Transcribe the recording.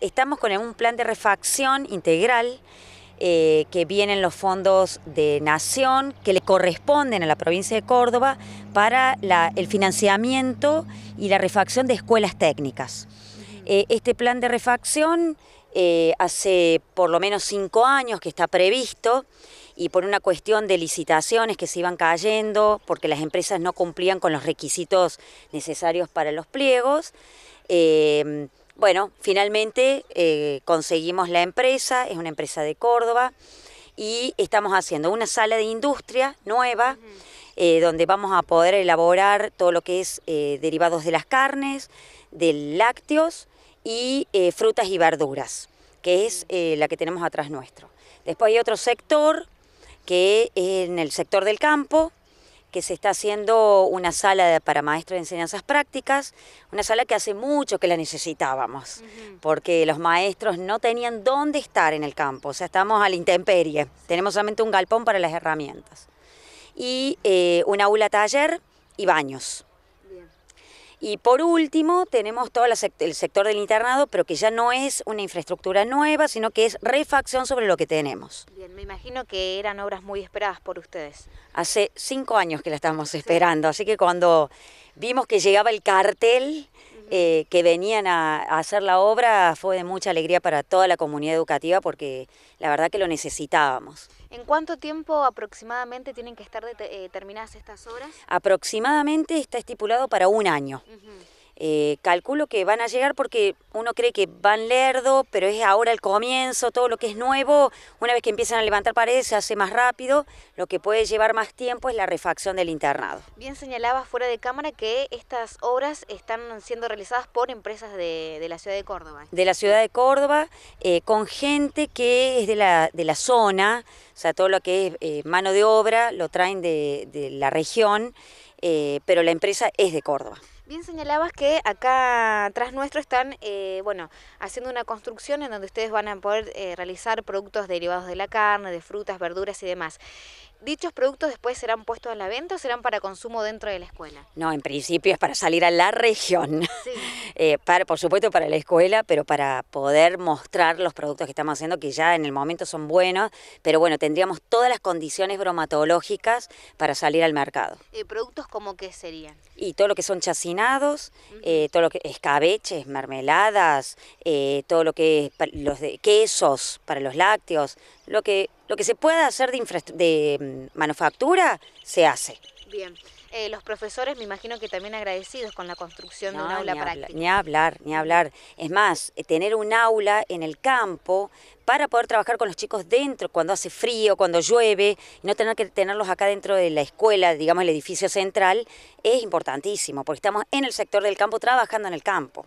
Estamos con un plan de refacción integral eh, que vienen los fondos de nación que le corresponden a la provincia de Córdoba para el financiamiento y la refacción de escuelas técnicas. Eh, este plan de refacción eh, hace por lo menos cinco años que está previsto y por una cuestión de licitaciones que se iban cayendo porque las empresas no cumplían con los requisitos necesarios para los pliegos bueno, finalmente eh, conseguimos la empresa, es una empresa de Córdoba, y estamos haciendo una sala de industria nueva, eh, donde vamos a poder elaborar todo lo que es eh, derivados de las carnes, de lácteos y frutas y verduras, que es la que tenemos atrás nuestro. Después hay otro sector, que es en el sector del campo, que se está haciendo una sala para maestros de enseñanzas prácticas, una sala que hace mucho que la necesitábamos, porque los maestros no tenían dónde estar en el campo, o sea, estamos a la intemperie, tenemos solamente un galpón para las herramientas, y una eh, un aula taller y baños. Y por último, tenemos todo el sector del internado, pero que ya no es una infraestructura nueva, sino que es refacción sobre lo que tenemos. Bien, me imagino que eran obras muy esperadas por ustedes. Hace cinco años que la estamos esperando, así que cuando vimos que llegaba el cartel, eh, que venían a, hacer la obra fue de mucha alegría para toda la comunidad educativa porque la verdad que lo necesitábamos. ¿En cuánto tiempo aproximadamente tienen que estar eh, terminadas estas obras? Aproximadamente está estipulado para un año. Eh, calculo que van a llegar porque uno cree que van lerdo, pero es ahora el comienzo, todo lo que es nuevo, una vez que empiezan a levantar paredes se hace más rápido, lo que puede llevar más tiempo es la refacción del internado. Bien señalaba fuera de cámara que estas obras están siendo realizadas por empresas de, la ciudad de Córdoba. De la ciudad de Córdoba, eh, con gente que es de la, zona, o sea, todo lo que es eh, mano de obra lo traen de la región, pero la empresa es de Córdoba. Bien señalabas que acá atrás nuestro están, eh, bueno, haciendo una construcción en donde ustedes van a poder eh, realizar productos derivados de la carne, de frutas, verduras y demás. ¿Dichos productos después serán puestos a la venta o serán para consumo dentro de la escuela? No, en principio es para salir a la región. Eh, por supuesto para la escuela, pero para poder mostrar los productos que estamos haciendo, que ya en el momento son buenos, pero bueno, tendríamos todas las condiciones bromatológicas para salir al mercado. ¿Y eh, ¿Productos como qué serían? Y todo lo que son chacinados, todo lo que escabeches, mermeladas, todo lo que es eh, los de, quesos para los lácteos, lo que, lo que se pueda hacer de, de mm, manufactura se hace. Bien. Eh, los profesores me imagino que también agradecidos con la construcción de un aula para práctica. ni hablar, ni hablar. Es más, eh, tener un aula en el campo para poder trabajar con los chicos dentro, cuando hace frío, cuando llueve, y no tener que tenerlos acá dentro de la escuela, digamos el edificio central, es importantísimo, porque estamos en el sector del campo, trabajando en el campo.